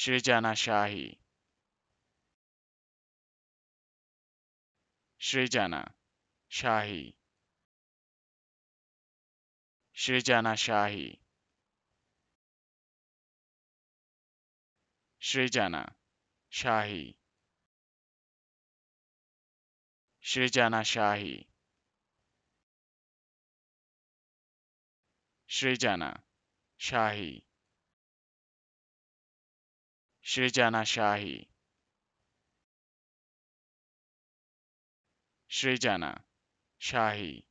Srijana Shahi. Srijana Shahi. Srijana Shahi. Srijana Shahi. Srijana Shahi. Srijana Shahi. Srijana Shahi. Srijana Shahi.